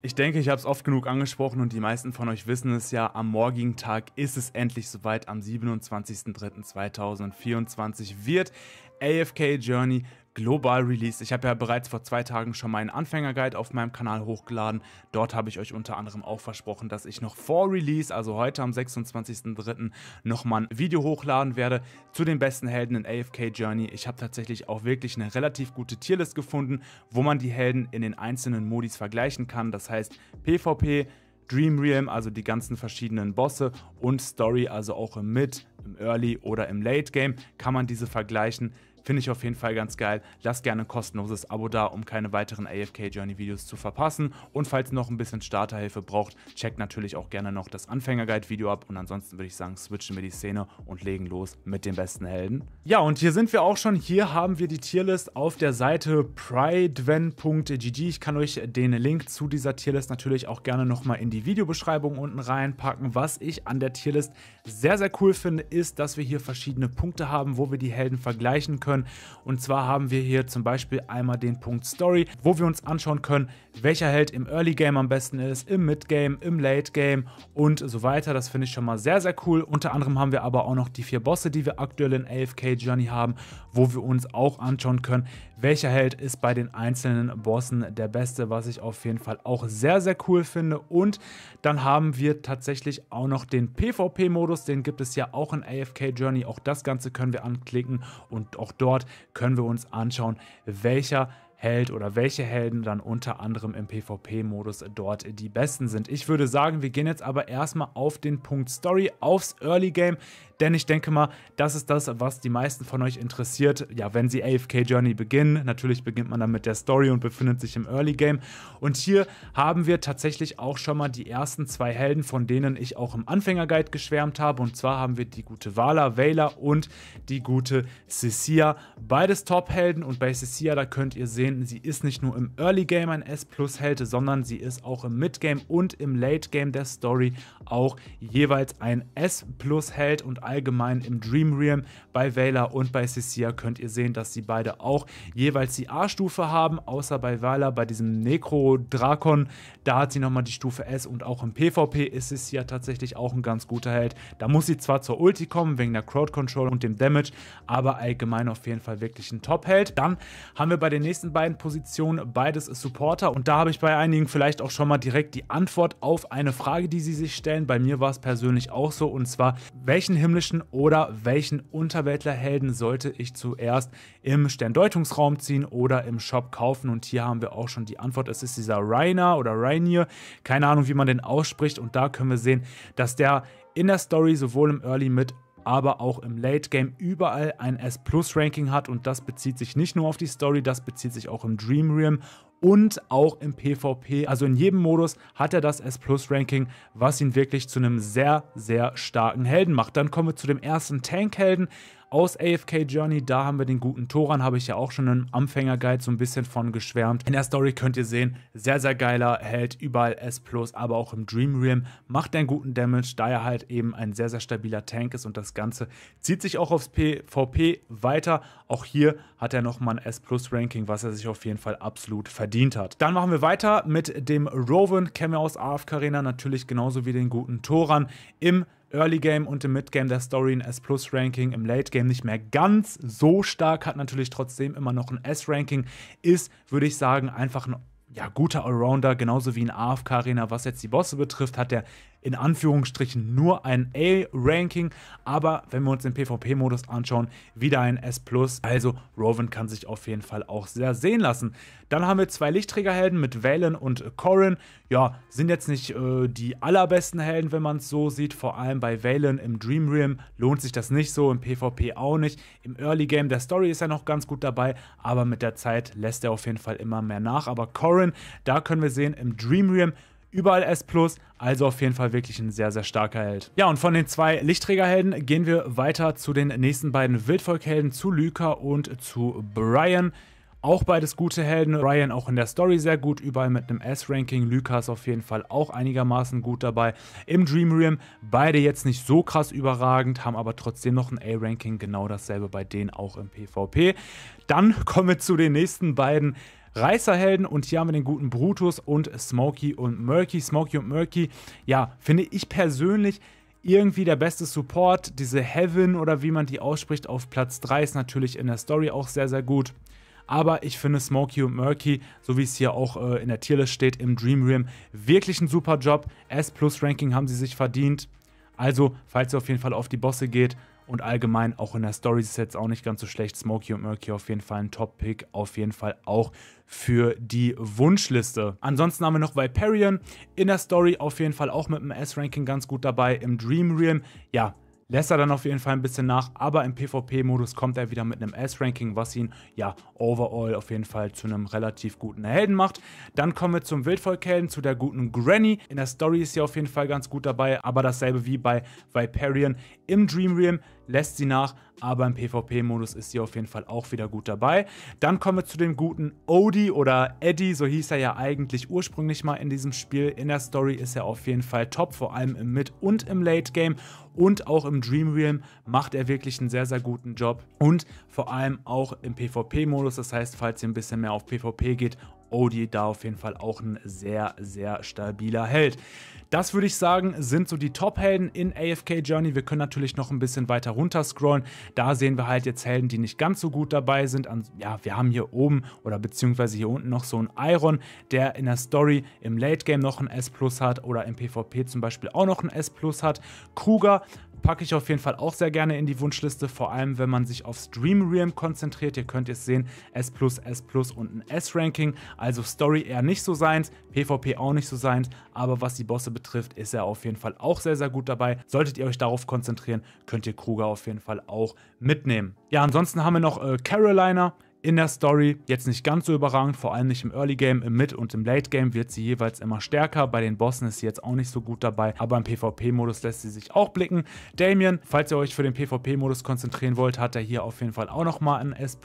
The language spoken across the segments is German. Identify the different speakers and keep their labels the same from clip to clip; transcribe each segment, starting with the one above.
Speaker 1: Ich denke, ich habe es oft genug angesprochen und die meisten von euch wissen es ja, am morgigen Tag ist es endlich soweit. Am 27.03.2024 wird AFK Journey global released. Ich habe ja bereits vor zwei Tagen schon meinen Anfängerguide auf meinem Kanal hochgeladen. Dort habe ich euch unter anderem auch versprochen, dass ich noch vor Release, also heute am 26.03., nochmal ein Video hochladen werde zu den besten Helden in AFK Journey. Ich habe tatsächlich auch wirklich eine relativ gute Tierlist gefunden, wo man die Helden in den einzelnen Modis vergleichen kann. Das heißt PvP, Dream Realm, also die ganzen verschiedenen Bosse und Story, also auch im Mid, im Early oder im Late Game, kann man diese vergleichen. Finde ich auf jeden Fall ganz geil. Lasst gerne ein kostenloses Abo da, um keine weiteren AFK Journey Videos zu verpassen. Und falls ihr noch ein bisschen Starterhilfe braucht, checkt natürlich auch gerne noch das Anfängerguide Video ab. Und ansonsten würde ich sagen, switchen wir die Szene und legen los mit den besten Helden. Ja, und hier sind wir auch schon. Hier haben wir die Tierlist auf der Seite prideven.gg. Ich kann euch den Link zu dieser Tierlist natürlich auch gerne nochmal in die Videobeschreibung unten reinpacken. Was ich an der Tierlist sehr, sehr cool finde, ist, dass wir hier verschiedene Punkte haben, wo wir die Helden vergleichen können können. Und zwar haben wir hier zum Beispiel einmal den Punkt Story, wo wir uns anschauen können, welcher Held im Early Game am besten ist, im Mid Game, im Late Game und so weiter. Das finde ich schon mal sehr, sehr cool. Unter anderem haben wir aber auch noch die vier Bosse, die wir aktuell in AFK Journey haben, wo wir uns auch anschauen können, welcher Held ist bei den einzelnen Bossen der beste, was ich auf jeden Fall auch sehr, sehr cool finde. Und dann haben wir tatsächlich auch noch den PvP-Modus, den gibt es ja auch in AFK Journey. Auch das Ganze können wir anklicken und auch dort können wir uns anschauen, welcher Held oder welche Helden dann unter anderem im PvP-Modus dort die besten sind. Ich würde sagen, wir gehen jetzt aber erstmal auf den Punkt Story, aufs Early Game, denn ich denke mal, das ist das, was die meisten von euch interessiert. Ja, wenn sie AFK Journey beginnen, natürlich beginnt man dann mit der Story und befindet sich im Early Game. Und hier haben wir tatsächlich auch schon mal die ersten zwei Helden, von denen ich auch im Anfängerguide geschwärmt habe. Und zwar haben wir die gute Vala, Vela und die gute Cecia. Beides Top-Helden und bei Cecia, da könnt ihr sehen, erwähnten, sie ist nicht nur im Early Game ein S Plus Held, sondern sie ist auch im Mid Game und im Late Game der Story auch jeweils ein S Plus Held und allgemein im Dream Realm bei Vela und bei Cecilia könnt ihr sehen, dass sie beide auch jeweils die A-Stufe haben, außer bei Vela bei diesem Necro Drakon, da hat sie nochmal die Stufe S und auch im PvP ist Cecilia tatsächlich auch ein ganz guter Held. Da muss sie zwar zur Ulti kommen wegen der Crowd Control und dem Damage, aber allgemein auf jeden Fall wirklich ein Top Held. Dann haben wir bei den nächsten beiden beiden Positionen, beides Supporter. Und da habe ich bei einigen vielleicht auch schon mal direkt die Antwort auf eine Frage, die sie sich stellen. Bei mir war es persönlich auch so. Und zwar, welchen himmlischen oder welchen Unterweltlerhelden sollte ich zuerst im Sterndeutungsraum ziehen oder im Shop kaufen? Und hier haben wir auch schon die Antwort. Es ist dieser Rainer oder Rainier. Keine Ahnung, wie man den ausspricht. Und da können wir sehen, dass der in der Story sowohl im Early mit aber auch im Late Game überall ein S Plus Ranking hat und das bezieht sich nicht nur auf die Story, das bezieht sich auch im Dream Realm und auch im PvP. Also in jedem Modus hat er das S Plus Ranking, was ihn wirklich zu einem sehr, sehr starken Helden macht. Dann kommen wir zu dem ersten Tank-Helden aus AFK Journey. Da haben wir den guten Toran, habe ich ja auch schon im Anfängerguide so ein bisschen von geschwärmt. In der Story könnt ihr sehen, sehr, sehr geiler Held, überall S+, aber auch im Dream Realm, macht er einen guten Damage, da er halt eben ein sehr, sehr stabiler Tank ist und das Ganze zieht sich auch aufs PvP weiter. Auch hier hat er nochmal ein S-Plus-Ranking, was er sich auf jeden Fall absolut verdient hat. Dann machen wir weiter mit dem Rowan, kennen wir aus AFK Arena, natürlich genauso wie den guten Toran im Early Game und im Mid Game der Story ein S Plus Ranking, im Late Game nicht mehr ganz so stark, hat natürlich trotzdem immer noch ein S Ranking, ist, würde ich sagen, einfach ein ja, guter Allrounder, genauso wie ein AFK-Arena, was jetzt die Bosse betrifft, hat der in Anführungsstrichen nur ein A-Ranking, aber wenn wir uns den PvP-Modus anschauen, wieder ein S+. Also Rowan kann sich auf jeden Fall auch sehr sehen lassen. Dann haben wir zwei Lichtträgerhelden mit Valen und Corrin. Ja, sind jetzt nicht äh, die allerbesten Helden, wenn man es so sieht. Vor allem bei Valen im Dream Realm lohnt sich das nicht so, im PvP auch nicht. Im Early Game der Story ist er noch ganz gut dabei, aber mit der Zeit lässt er auf jeden Fall immer mehr nach. Aber Corrin, da können wir sehen, im Dream Realm überall S+, also auf jeden Fall wirklich ein sehr, sehr starker Held. Ja, und von den zwei Lichtträgerhelden gehen wir weiter zu den nächsten beiden Wildvolkhelden, zu Lyka und zu Brian. Auch beides gute Helden. Ryan auch in der Story sehr gut, überall mit einem S-Ranking. Lucas auf jeden Fall auch einigermaßen gut dabei. Im Dream Realm beide jetzt nicht so krass überragend, haben aber trotzdem noch ein A-Ranking. Genau dasselbe bei denen auch im PvP. Dann kommen wir zu den nächsten beiden Reißerhelden und hier haben wir den guten Brutus und Smokey und Murky. Smokey und Murky, ja, finde ich persönlich irgendwie der beste Support. Diese Heaven oder wie man die ausspricht auf Platz 3 ist natürlich in der Story auch sehr, sehr gut. Aber ich finde Smokey und Murky, so wie es hier auch äh, in der Tierlist steht, im Dream Realm wirklich ein super Job. S-Plus-Ranking haben sie sich verdient. Also, falls ihr auf jeden Fall auf die Bosse geht, und allgemein auch in der Story ist es jetzt auch nicht ganz so schlecht. Smokey und Murky auf jeden Fall ein Top-Pick. Auf jeden Fall auch für die Wunschliste. Ansonsten haben wir noch Viperion in der Story auf jeden Fall auch mit dem S-Ranking ganz gut dabei. Im Dream Realm, ja, lässt er dann auf jeden Fall ein bisschen nach, aber im PvP-Modus kommt er wieder mit einem S-Ranking, was ihn ja overall auf jeden Fall zu einem relativ guten Helden macht. Dann kommen wir zum Wildvolkhelden, zu der guten Granny. In der Story ist sie auf jeden Fall ganz gut dabei, aber dasselbe wie bei Viperion im Dream Realm lässt sie nach, aber im PvP-Modus ist sie auf jeden Fall auch wieder gut dabei. Dann kommen wir zu dem guten Odie oder Eddie, so hieß er ja eigentlich ursprünglich mal in diesem Spiel. In der Story ist er auf jeden Fall top, vor allem im Mid- und im Late-Game und auch im Dream Realm macht er wirklich einen sehr, sehr guten Job und vor allem auch im PvP-Modus, das heißt, falls ihr ein bisschen mehr auf PvP geht Odie da auf jeden Fall auch ein sehr, sehr stabiler Held. Das würde ich sagen, sind so die Top-Helden in AFK Journey. Wir können natürlich noch ein bisschen weiter runter scrollen. Da sehen wir halt jetzt Helden, die nicht ganz so gut dabei sind. Ja, wir haben hier oben oder beziehungsweise hier unten noch so einen Iron, der in der Story im Late Game noch ein S Plus hat oder im PvP zum Beispiel auch noch ein S Plus hat. Kruger Packe ich auf jeden Fall auch sehr gerne in die Wunschliste, vor allem wenn man sich auf Stream Realm konzentriert. Ihr könnt es sehen, S+, S+, und ein S-Ranking. Also Story eher nicht so seins, PvP auch nicht so seins, aber was die Bosse betrifft, ist er auf jeden Fall auch sehr, sehr gut dabei. Solltet ihr euch darauf konzentrieren, könnt ihr Kruger auf jeden Fall auch mitnehmen. Ja, ansonsten haben wir noch äh, Carolina, in der Story jetzt nicht ganz so überragend, vor allem nicht im Early Game, im Mid und im Late Game wird sie jeweils immer stärker. Bei den Bossen ist sie jetzt auch nicht so gut dabei, aber im PvP-Modus lässt sie sich auch blicken. Damien, falls ihr euch für den PvP-Modus konzentrieren wollt, hat er hier auf jeden Fall auch nochmal ein S+,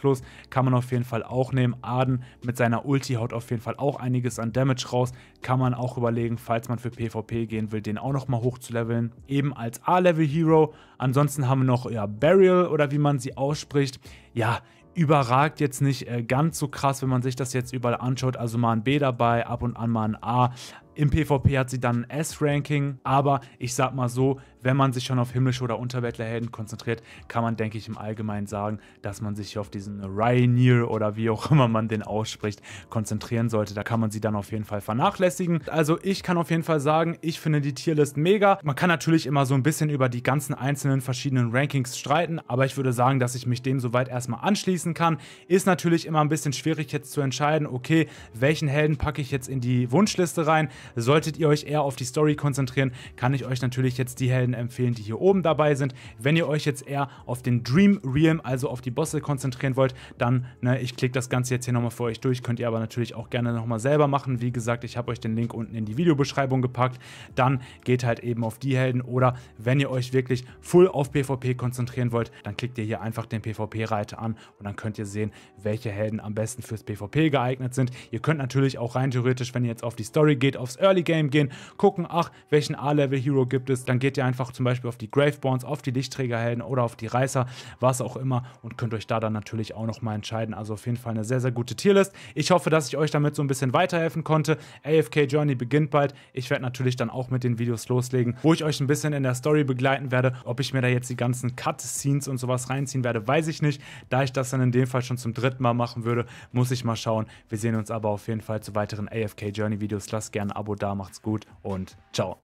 Speaker 1: kann man auf jeden Fall auch nehmen. Aden mit seiner Ulti haut auf jeden Fall auch einiges an Damage raus, kann man auch überlegen, falls man für PvP gehen will, den auch nochmal hochzuleveln, eben als A-Level-Hero. Ansonsten haben wir noch ja, Burial oder wie man sie ausspricht. Ja, überragt jetzt nicht äh, ganz so krass, wenn man sich das jetzt überall anschaut. Also mal ein B dabei, ab und an mal ein A, im PvP hat sie dann ein S-Ranking, aber ich sag mal so, wenn man sich schon auf himmlische oder Unterweltlerhelden konzentriert, kann man, denke ich, im Allgemeinen sagen, dass man sich auf diesen Rhaenyr oder wie auch immer man den ausspricht, konzentrieren sollte. Da kann man sie dann auf jeden Fall vernachlässigen. Also ich kann auf jeden Fall sagen, ich finde die Tierlist mega. Man kann natürlich immer so ein bisschen über die ganzen einzelnen verschiedenen Rankings streiten, aber ich würde sagen, dass ich mich dem soweit erstmal anschließen kann. Ist natürlich immer ein bisschen schwierig jetzt zu entscheiden, okay, welchen Helden packe ich jetzt in die Wunschliste rein. Solltet ihr euch eher auf die Story konzentrieren, kann ich euch natürlich jetzt die Helden empfehlen, die hier oben dabei sind. Wenn ihr euch jetzt eher auf den Dream Realm, also auf die Bosse konzentrieren wollt, dann, ne, ich klicke das Ganze jetzt hier nochmal für euch durch, könnt ihr aber natürlich auch gerne nochmal selber machen. Wie gesagt, ich habe euch den Link unten in die Videobeschreibung gepackt. Dann geht halt eben auf die Helden oder wenn ihr euch wirklich full auf PvP konzentrieren wollt, dann klickt ihr hier einfach den PvP-Reiter an und dann könnt ihr sehen, welche Helden am besten fürs PvP geeignet sind. Ihr könnt natürlich auch rein theoretisch, wenn ihr jetzt auf die Story geht, auf aufs Early Game gehen, gucken, ach, welchen A-Level-Hero gibt es, dann geht ihr einfach zum Beispiel auf die Graveborns, auf die Lichtträgerhelden oder auf die Reißer, was auch immer und könnt euch da dann natürlich auch nochmal entscheiden. Also auf jeden Fall eine sehr, sehr gute Tierlist. Ich hoffe, dass ich euch damit so ein bisschen weiterhelfen konnte. AFK Journey beginnt bald. Ich werde natürlich dann auch mit den Videos loslegen, wo ich euch ein bisschen in der Story begleiten werde. Ob ich mir da jetzt die ganzen Cutscenes und sowas reinziehen werde, weiß ich nicht. Da ich das dann in dem Fall schon zum dritten Mal machen würde, muss ich mal schauen. Wir sehen uns aber auf jeden Fall zu weiteren AFK Journey Videos. Lasst gerne ein Abo Abo da, macht's gut und ciao.